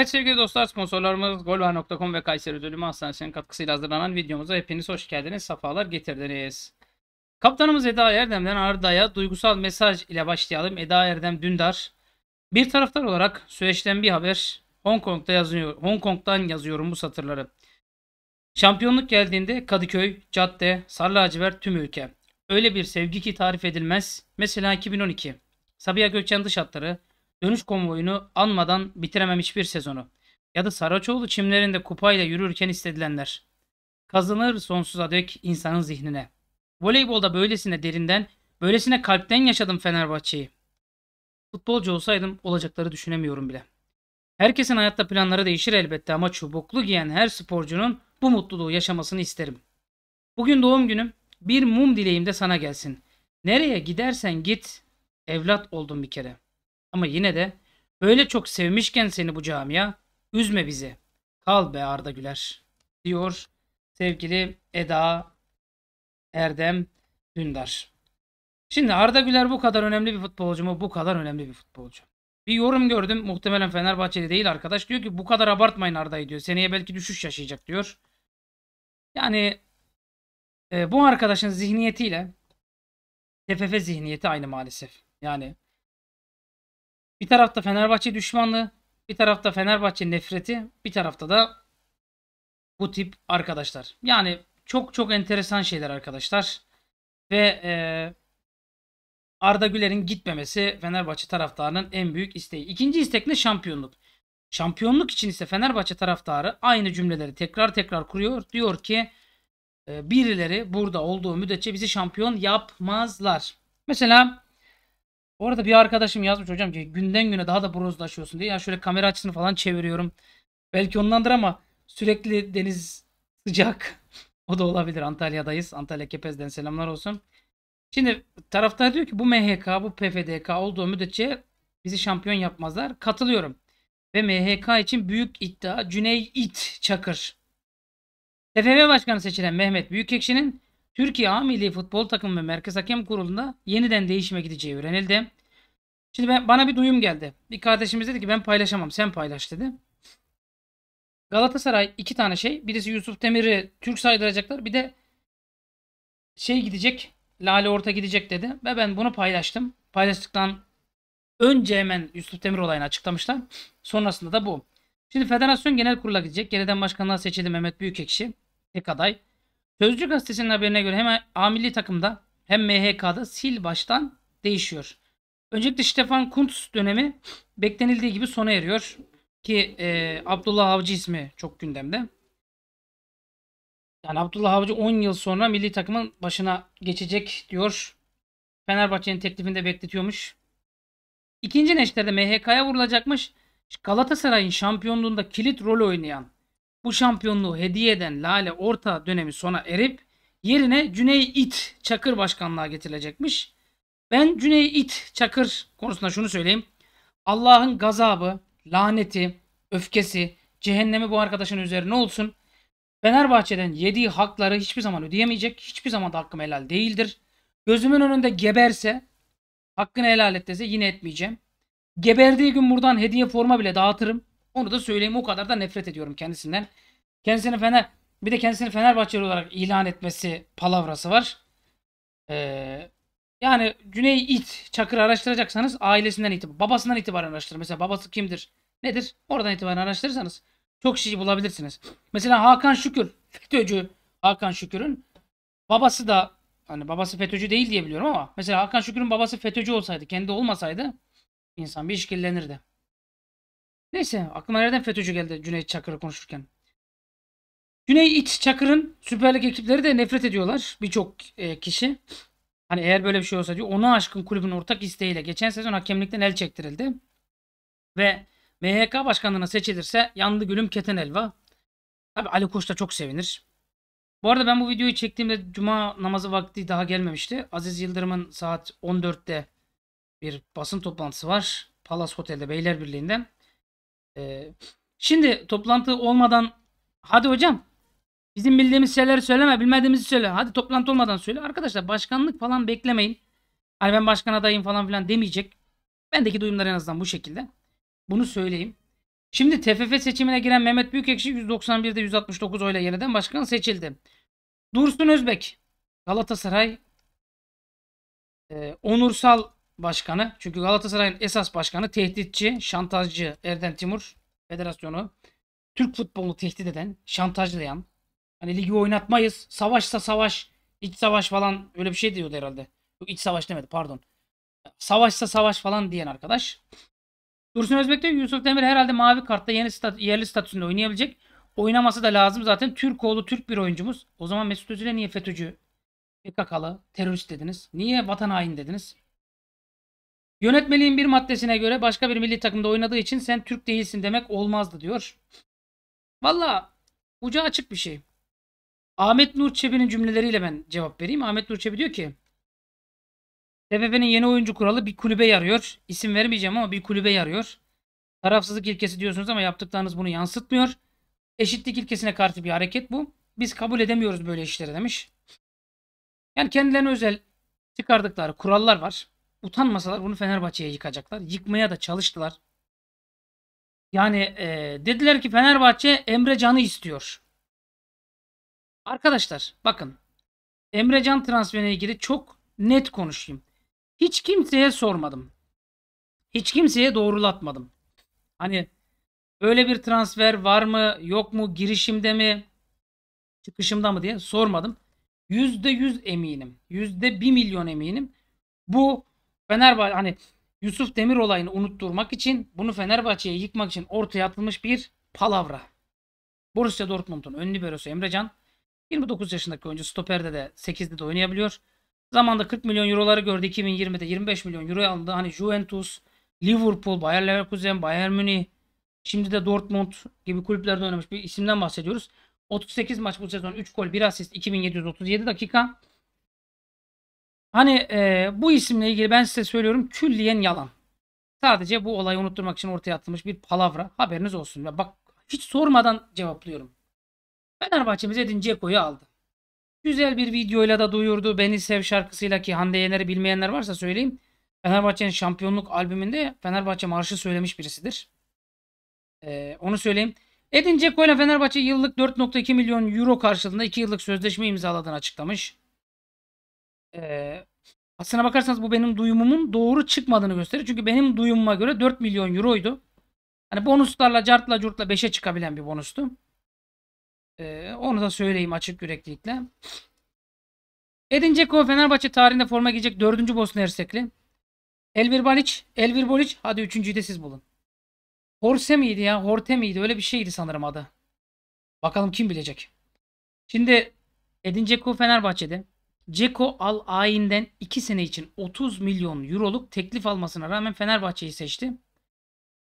Evet sevgili dostlar sponsorlarımız golvar.com ve Kayseri Ödülümü Hastanesi'nin katkısıyla hazırlanan videomuza hepiniz hoş geldiniz. Safalar getirdiniz. Kaptanımız Eda Erdem'den Arda'ya duygusal mesaj ile başlayalım. Eda Erdem Dündar. Bir taraftar olarak süreçten bir haber. Hong Kong'da yazıyor. Hong Kong'dan yazıyorum bu satırları. Şampiyonluk geldiğinde Kadıköy, cadde, Sarı tüm ülke. Öyle bir sevgi ki tarif edilmez. Mesela 2012. Sabiha Gökçen dış hatları, dönüş konvoyunu anmadan bitirememiş bir sezonu ya da Saraçoğlu çimlerinde kupayla yürürken istedilenler. Kazanır sonsuza dek insanın zihnine. Voleybolda böylesine derinden, böylesine kalpten yaşadım Fenerbahçe'yi. Futbolcu olsaydım olacakları düşünemiyorum bile. Herkesin hayatta planları değişir elbette ama çubuklu giyen her sporcunun bu mutluluğu yaşamasını isterim. Bugün doğum günüm. Bir mum dileğim de sana gelsin. Nereye gidersen git, evlat oldum bir kere.'' Ama yine de böyle çok sevmişken seni bu camia üzme bizi. Kal be Arda Güler diyor sevgili Eda Erdem Dündar. Şimdi Arda Güler bu kadar önemli bir futbolcu mu? Bu kadar önemli bir futbolcu. Bir yorum gördüm. Muhtemelen Fenerbahçeli değil arkadaş. Diyor ki bu kadar abartmayın Arda'yı diyor. Seneye belki düşüş yaşayacak diyor. Yani e, bu arkadaşın zihniyetiyle TFF zihniyeti aynı maalesef. Yani bir tarafta Fenerbahçe düşmanlığı, bir tarafta Fenerbahçe nefreti, bir tarafta da bu tip arkadaşlar. Yani çok çok enteresan şeyler arkadaşlar. Ve e, Arda Güler'in gitmemesi Fenerbahçe taraftarının en büyük isteği. İkinci istek ne? Şampiyonluk. Şampiyonluk için ise Fenerbahçe taraftarı aynı cümleleri tekrar tekrar kuruyor. Diyor ki e, birileri burada olduğu müddetçe bizi şampiyon yapmazlar. Mesela bu arada bir arkadaşım yazmış hocam ki günden güne daha da bronzlaşıyorsun diye. ya şöyle kamera açısını falan çeviriyorum. Belki ondandır ama sürekli deniz sıcak. o da olabilir. Antalya'dayız. Antalya Kepez'den selamlar olsun. Şimdi taraftar diyor ki bu MHK, bu PFDK olduğu müddetçe bizi şampiyon yapmazlar. Katılıyorum. Ve MHK için büyük iddia Cüney İt Çakır. TFF Başkanı seçilen Mehmet Büyükekşi'nin Türkiye A Milli Futbol Takımı ve Merkez Hakem Kurulu'nda yeniden değişime gideceği öğrenildi. Şimdi ben, bana bir duyum geldi. Bir kardeşimiz dedi ki ben paylaşamam sen paylaş dedi. Galatasaray iki tane şey. Birisi Yusuf Demir'i Türk saydıracaklar. Bir de şey gidecek. Lale Orta gidecek dedi. Ve ben bunu paylaştım. Paylaştıktan önce hemen Yusuf Demir olayını açıklamışlar. Sonrasında da bu. Şimdi federasyon genel kurula gidecek. Yeniden başkanlığa seçildi Mehmet Büyükekşi. Tek aday. Sözcü gazetesinin haberine göre hem A milli takımda hem MHK'da sil baştan değişiyor. Öncelikle Stefan Kuntz dönemi beklenildiği gibi sona eriyor. Ki e, Abdullah Avcı ismi çok gündemde. Yani Abdullah Avcı 10 yıl sonra milli takımın başına geçecek diyor. Fenerbahçe'nin teklifini de bekletiyormuş. İkinci neşterde MHK'ya vurulacakmış. Galatasaray'ın şampiyonluğunda kilit rol oynayan bu şampiyonluğu hediye eden Lale Orta dönemi sona erip yerine Cüney İt Çakır başkanlığa getirilecekmiş. Ben Cüney İt Çakır konusunda şunu söyleyeyim. Allah'ın gazabı, laneti, öfkesi, cehennemi bu arkadaşın üzerine olsun. Fenerbahçe'den yediği hakları hiçbir zaman ödeyemeyecek. Hiçbir zaman da hakkım helal değildir. Gözümün önünde geberse, hakkını helal et dese yine etmeyeceğim. Geberdiği gün buradan hediye forma bile dağıtırım. Onu da söyleyeyim o kadar da nefret ediyorum kendisinden. Kendisini Fener bir de kendisini Fenerbahçeli olarak ilan etmesi palavrası var. Ee, yani güney İt Çakır'ı araştıracaksanız ailesinden itibaren, babasından itibaren araştır. Mesela babası kimdir, nedir? Oradan itibaren araştırırsanız çok şey bulabilirsiniz. Mesela Hakan Şükür, FETÖ'cü Hakan Şükür'ün babası da hani babası FETÖ'cü değil diye biliyorum ama mesela Hakan Şükür'ün babası FETÖ'cü olsaydı, kendi olmasaydı insan bir işkillenirdi. Neyse aklıma nereden FETÖ'cü geldi Cüneyt Çakır'ı konuşurken. Cüneyt Çakır'ın süperlik ekipleri de nefret ediyorlar birçok e, kişi. Hani eğer böyle bir şey olsa diyor ona aşkın kulübün ortak isteğiyle geçen sezon hakemlikten el çektirildi. Ve MHK başkanlığına seçilirse yandı gülüm keten elva. Tabi Ali Koç da çok sevinir. Bu arada ben bu videoyu çektiğimde cuma namazı vakti daha gelmemişti. Aziz Yıldırım'ın saat 14'te bir basın toplantısı var. Palace Otel'de Beylerbirliği'nden. Ee, şimdi toplantı olmadan hadi hocam bizim bildiğimiz şeyleri söyleme bilmediğimizi söyle. Hadi toplantı olmadan söyle. Arkadaşlar başkanlık falan beklemeyin. Hani ben başkan adayım falan filan demeyecek. Bendeki duyumlar en azından bu şekilde. Bunu söyleyeyim. Şimdi TFF seçimine giren Mehmet Büyükekşi 191'de 169 oyla yeniden başkan seçildi. Dursun Özbek Galatasaray e, onursal başkanı. Çünkü Galatasaray'ın esas başkanı tehditçi, şantajcı Erden Timur federasyonu. Türk futbolunu tehdit eden, şantajlayan. Hani ligi oynatmayız. Savaşsa savaş, iç savaş falan öyle bir şey diyordu herhalde. Yok iç savaş demedi pardon. Savaşsa savaş falan diyen arkadaş. Dursun Özbek Yusuf Demir herhalde mavi kartta yeni stat yerli statüsünde oynayabilecek. Oynaması da lazım zaten. Türk oğlu Türk bir oyuncumuz. O zaman Mesut Özil'e niye FETÖ'cü, PKK'lı, terörist dediniz? Niye vatan haini dediniz? Yönetmeliğin bir maddesine göre başka bir milli takımda oynadığı için sen Türk değilsin demek olmazdı diyor. Valla ucu açık bir şey. Ahmet Nur Çebi'nin cümleleriyle ben cevap vereyim. Ahmet Nur Çebi diyor ki TFF'nin yeni oyuncu kuralı bir kulübe yarıyor. İsim vermeyeceğim ama bir kulübe yarıyor. Tarafsızlık ilkesi diyorsunuz ama yaptıklarınız bunu yansıtmıyor. Eşitlik ilkesine karşı bir hareket bu. Biz kabul edemiyoruz böyle işleri demiş. Yani kendilerine özel çıkardıkları kurallar var utanmasalar bunu Fenerbahçe'ye yıkacaklar. Yıkmaya da çalıştılar. Yani e, dediler ki Fenerbahçe Emre Can'ı istiyor. Arkadaşlar bakın Emre Can transferine ilgili çok net konuşayım. Hiç kimseye sormadım. Hiç kimseye doğrulatmadım. Hani öyle bir transfer var mı yok mu girişimde mi çıkışımda mı diye sormadım. %100 eminim. %1 milyon eminim. Bu Fenerbahçe hani Yusuf Demir olayını unutturmak için bunu Fenerbahçe'ye yıkmak için ortaya atılmış bir palavra. Borussia Dortmund'un ön liberosu Emrecan 29 yaşındaki oyuncu stoperde de 8'de de oynayabiliyor. Zamanda 40 milyon euroları gördü. 2020'de 25 milyon euro aldı. Hani Juventus, Liverpool, Bayer Leverkusen, Bayern Münih, şimdi de Dortmund gibi kulüplerde oynamış bir isimden bahsediyoruz. 38 maç bu sezon 3 gol 1 asist 2737 dakika. Hani e, bu isimle ilgili ben size söylüyorum külliyen yalan. Sadece bu olayı unutturmak için ortaya atılmış bir palavra. Haberiniz olsun. Ya bak hiç sormadan cevaplıyorum. Fenerbahçe, Edin Ceko'yu aldı. Güzel bir videoyla da duyurdu. Beni sev şarkısıyla ki Hande Yener'i bilmeyenler varsa söyleyeyim. Fenerbahçe'nin şampiyonluk albümünde Fenerbahçe marşı söylemiş birisidir. Ee, onu söyleyeyim. Edin Dzeko ile Fenerbahçe yıllık 4.2 milyon euro karşılığında 2 yıllık sözleşme imzaladığını açıklamış. Ee, aslına bakarsanız bu benim duyumumun doğru çıkmadığını gösterir. Çünkü benim duyumuma göre 4 milyon euroydu. Hani bonuslarla cartla curtla 5'e çıkabilen bir bonustu. Ee, onu da söyleyeyim açık yüreklilikle. Edin Dzeko Fenerbahçe tarihinde forma giyecek 4. Bosna Hersekli. Elvir Balic, Elvir Bolic hadi üçüncüyü de siz bulun. Horse miydi ya? Horte miydi? Öyle bir şeydi sanırım adı. Bakalım kim bilecek. Şimdi Edin Dzeko Fenerbahçe'de. Ceko Al Ayn'den 2 sene için 30 milyon euroluk teklif almasına rağmen Fenerbahçe'yi seçti.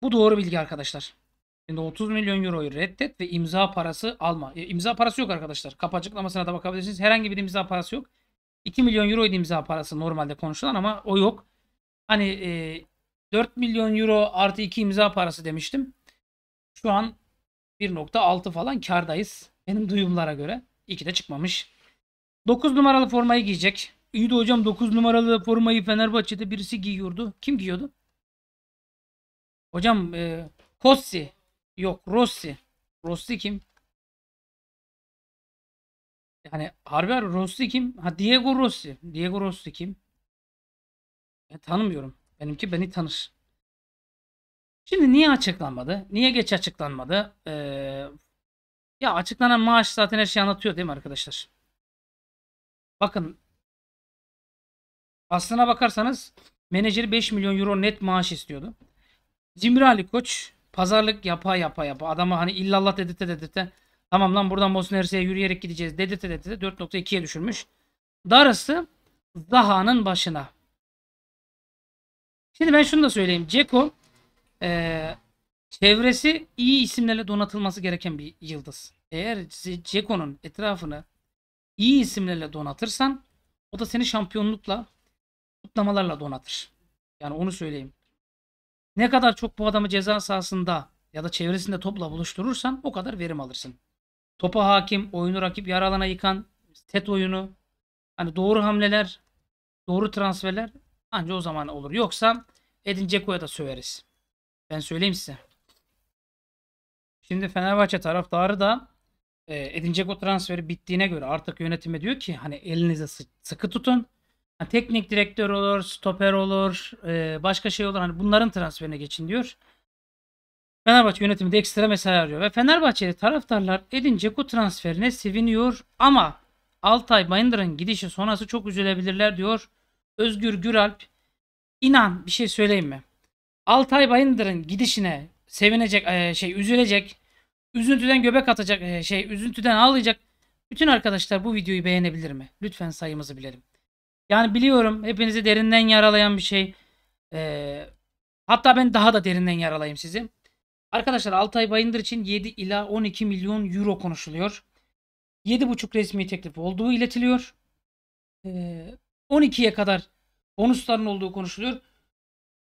Bu doğru bilgi arkadaşlar. Şimdi 30 milyon euroyu reddet ve imza parası alma. E, imza parası yok arkadaşlar. Kapı açıklamasına da bakabilirsiniz. Herhangi bir imza parası yok. 2 milyon euroydu imza parası normalde konuşulan ama o yok. Hani e, 4 milyon euro artı 2 imza parası demiştim. Şu an 1.6 falan kardayız. Benim duyumlara göre. İyi ki de çıkmamış. 9 numaralı formayı giyecek. İyi de hocam 9 numaralı formayı Fenerbahçe'de birisi giyiyordu. Kim giyiyordu? Hocam e, Kossi. Yok Rossi. Rossi kim? Yani harbi harbi Rossi kim? Ha Diego Rossi. Diego Rossi kim? Ben tanımıyorum. Benimki beni tanır. Şimdi niye açıklanmadı? Niye geç açıklanmadı? Ee, ya açıklanan maaş zaten her şeyi anlatıyor değil mi arkadaşlar? Bakın aslına bakarsanız menajeri 5 milyon euro net maaş istiyordu. Cimri Ali Koç pazarlık yapa yapa yapa adamı hani illallah dedirte dedirte tamam lan buradan Bosna Hersek'e yürüyerek gideceğiz dedirte dedirte 4.2'ye düşürmüş. Darısı Zaha'nın başına. Şimdi ben şunu da söyleyeyim. Ceko e, çevresi iyi isimlerle donatılması gereken bir yıldız. Eğer Ceko'nun etrafını iyi isimlerle donatırsan o da seni şampiyonlukla kutlamalarla donatır. Yani onu söyleyeyim. Ne kadar çok bu adamı ceza sahasında ya da çevresinde topla buluşturursan o kadar verim alırsın. Topa hakim, oyunu rakip yaralana alana yıkan, set oyunu, hani doğru hamleler, doğru transferler ancak o zaman olur. Yoksa Edin Ceko'ya da söveriz. Ben söyleyeyim size. Şimdi Fenerbahçe taraftarı da e, edinecek o transferi bittiğine göre artık yönetime diyor ki hani elinize sıkı tutun. Yani teknik direktör olur, stoper olur, e, başka şey olur. Hani bunların transferine geçin diyor. Fenerbahçe yönetimi de ekstra mesai arıyor ve Fenerbahçeli taraftarlar Edin Dzeko transferine seviniyor ama Altay Bayındır'ın gidişi sonrası çok üzülebilirler diyor Özgür Güralp. İnan bir şey söyleyeyim mi? Altay Bayındır'ın gidişine sevinecek e, şey üzülecek Üzüntüden göbek atacak e, şey üzüntüden ağlayacak bütün arkadaşlar bu videoyu beğenebilir mi? Lütfen sayımızı bilelim. Yani biliyorum hepinizi derinden yaralayan bir şey. Ee, hatta ben daha da derinden yaralayayım sizi. Arkadaşlar Altay Bayındır için 7 ila 12 milyon euro konuşuluyor. 7,5 resmi teklif olduğu iletiliyor. Ee, 12'ye kadar bonusların olduğu konuşuluyor.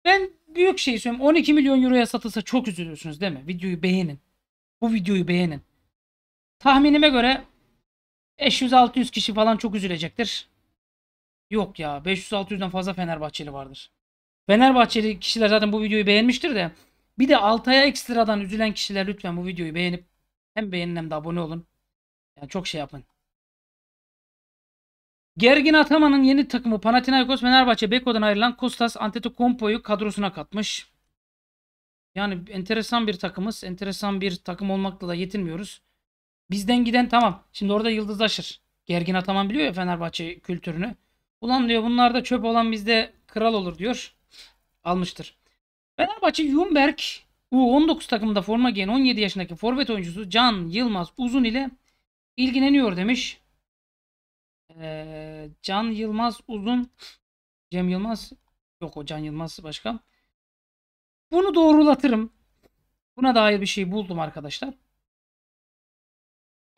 Ben büyük şey söyleyeyim. 12 milyon euroya satılsa çok üzülürsünüz değil mi? Videoyu beğenin. Bu videoyu beğenin. Tahminime göre 500-600 kişi falan çok üzülecektir. Yok ya 500-600'den fazla Fenerbahçeli vardır. Fenerbahçeli kişiler zaten bu videoyu beğenmiştir de. Bir de Altay'a ekstradan üzülen kişiler lütfen bu videoyu beğenip hem beğenin hem de abone olun. Yani çok şey yapın. Gergin Ataman'ın yeni takımı Panathinaikos Fenerbahçe Beko'dan ayrılan Kostas Antetokounmpo'yu kadrosuna katmış. Yani enteresan bir takımız. Enteresan bir takım olmakla da yetinmiyoruz. Bizden giden tamam. Şimdi orada yıldızlaşır. Gergin Ataman biliyor ya Fenerbahçe kültürünü. Ulan diyor bunlarda çöp olan bizde kral olur diyor. Almıştır. Fenerbahçe Jumberg U19 takımında forma giyen 17 yaşındaki forvet oyuncusu Can Yılmaz Uzun ile ilgileniyor demiş. Ee, Can Yılmaz Uzun Cem Yılmaz yok o Can Yılmaz başka. Bunu doğrulatırım. Buna dair bir şey buldum arkadaşlar.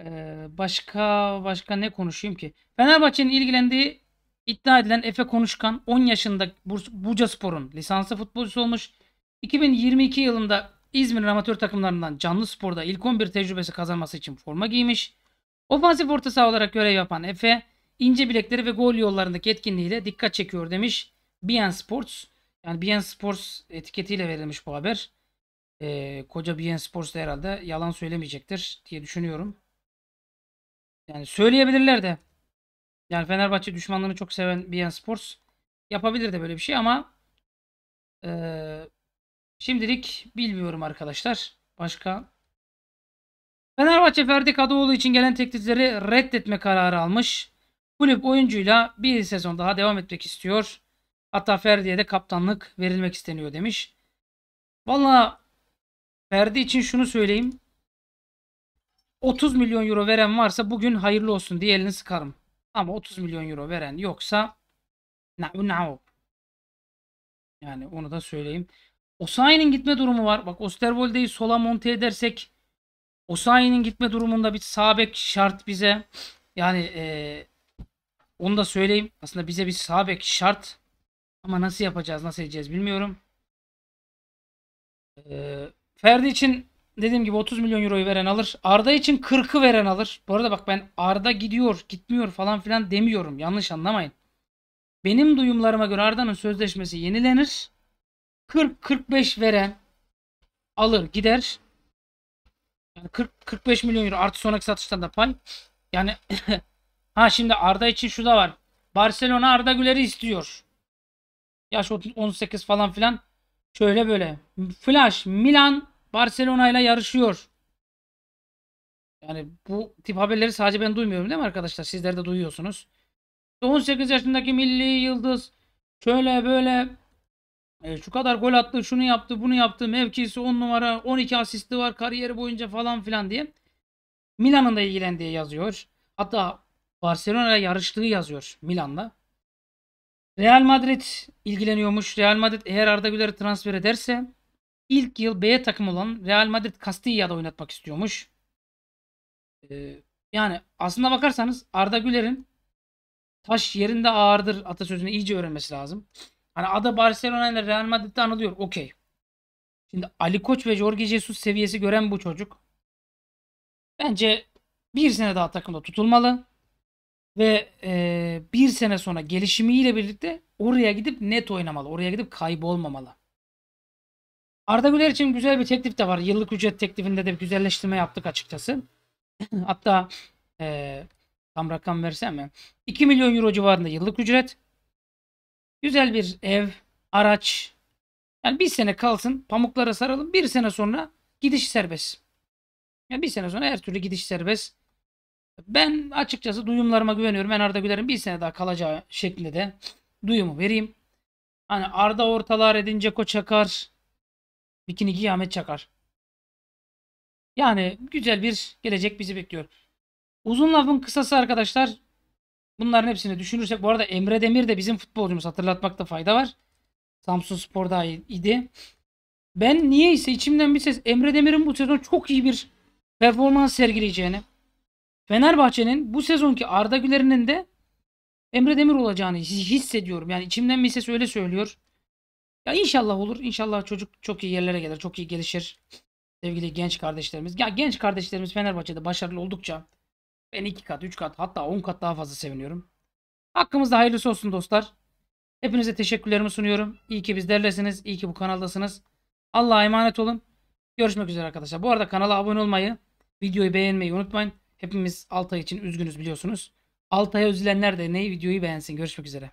Ee, başka başka ne konuşayım ki? Fenerbahçe'nin ilgilendiği iddia edilen Efe Konuşkan 10 yaşında Buca Spor'un lisanslı futbolcusu olmuş. 2022 yılında İzmir amatör takımlarından canlı sporda ilk 11 tecrübesi kazanması için forma giymiş. Ofansif orta saha olarak görev yapan Efe, ince bilekleri ve gol yollarındaki etkinliğiyle dikkat çekiyor demiş BN Sports. Yani BN Sports etiketiyle verilmiş bu haber. Ee, koca BN Sports da herhalde yalan söylemeyecektir diye düşünüyorum. Yani söyleyebilirler de. Yani Fenerbahçe düşmanlığını çok seven BN Sports yapabilir de böyle bir şey ama e, şimdilik bilmiyorum arkadaşlar. Başka Fenerbahçe Ferdi Kadıoğlu için gelen teklifleri reddetme kararı almış. Kulüp oyuncuyla bir sezon daha devam etmek istiyor. Hatta Ferdi'ye de kaptanlık verilmek isteniyor demiş. Valla Ferdi için şunu söyleyeyim. 30 milyon euro veren varsa bugün hayırlı olsun diye elini sıkarım. Ama 30 milyon euro veren yoksa ne na'u. Yani onu da söyleyeyim. Osayi'nin gitme durumu var. Bak Osterwolde'yi sola monte edersek Osayi'nin gitme durumunda bir sabek şart bize. Yani e, onu da söyleyeyim. Aslında bize bir sabek şart. Ama nasıl yapacağız, nasıl edeceğiz bilmiyorum. Ee, Ferdi için dediğim gibi 30 milyon euroyu veren alır. Arda için 40'ı veren alır. Bu arada bak ben Arda gidiyor, gitmiyor falan filan demiyorum. Yanlış anlamayın. Benim duyumlarıma göre Arda'nın sözleşmesi yenilenir. 40-45 veren alır gider. Yani 40-45 milyon euro artı sonraki satıştan da pay. Yani ha şimdi Arda için şu da var. Barcelona Arda Güler'i istiyor. Yaş 18 falan filan. Şöyle böyle. Flash Milan Barcelona ile yarışıyor. Yani bu tip haberleri sadece ben duymuyorum değil mi arkadaşlar? Sizler de duyuyorsunuz. 18 yaşındaki milli yıldız şöyle böyle e, şu kadar gol attı, şunu yaptı, bunu yaptı. Mevkisi 10 numara, 12 asisti var kariyeri boyunca falan filan diye. Milan'ın da ilgilendiği yazıyor. Hatta Barcelona'ya yarıştığı yazıyor Milan'la. Real Madrid ilgileniyormuş. Real Madrid eğer Arda Güler'i transfer ederse ilk yıl B takım olan Real Madrid Castilla'da oynatmak istiyormuş. Ee, yani aslında bakarsanız Arda Güler'in taş yerinde ağırdır atasözünü iyice öğrenmesi lazım. Hani adı Barcelona ile Real Madrid'de anılıyor. Okey. Şimdi Ali Koç ve Jorge Jesus seviyesi gören bu çocuk bence bir sene daha takımda tutulmalı ve e, bir sene sonra gelişimiyle birlikte oraya gidip net oynamalı. Oraya gidip kaybolmamalı. Arda Güler için güzel bir teklif de var. Yıllık ücret teklifinde de bir güzelleştirme yaptık açıkçası. Hatta e, tam rakam versem mi? 2 milyon euro civarında yıllık ücret. Güzel bir ev, araç. Yani bir sene kalsın pamuklara saralım. Bir sene sonra gidiş serbest. Yani bir sene sonra her türlü gidiş serbest. Ben açıkçası duyumlarıma güveniyorum. Ben Arda Güler'in bir sene daha kalacağı şeklinde de duyumu vereyim. Hani Arda ortalar edince ko çakar. Bikini Ahmet çakar. Yani güzel bir gelecek bizi bekliyor. Uzun lafın kısası arkadaşlar. Bunların hepsini düşünürsek bu arada Emre Demir de bizim futbolcumuz hatırlatmakta fayda var. Samsun Spor'da idi. Ben niye ise içimden bir ses Emre Demir'in bu sezon çok iyi bir performans sergileyeceğini Fenerbahçe'nin bu sezonki Arda Güler'inin de Emre Demir olacağını hissediyorum. Yani içimden bir ses öyle söylüyor. Ya inşallah olur. İnşallah çocuk çok iyi yerlere gelir. Çok iyi gelişir. Sevgili genç kardeşlerimiz. Ya genç kardeşlerimiz Fenerbahçe'de başarılı oldukça ben iki kat, üç kat hatta on kat daha fazla seviniyorum. Hakkımızda hayırlısı olsun dostlar. Hepinize teşekkürlerimi sunuyorum. İyi ki bizlerlesiniz. İyi ki bu kanaldasınız. Allah'a emanet olun. Görüşmek üzere arkadaşlar. Bu arada kanala abone olmayı, videoyu beğenmeyi unutmayın. Hepimiz Altay için üzgünüz biliyorsunuz. Altay'a üzülenler de neyi videoyu beğensin. Görüşmek üzere.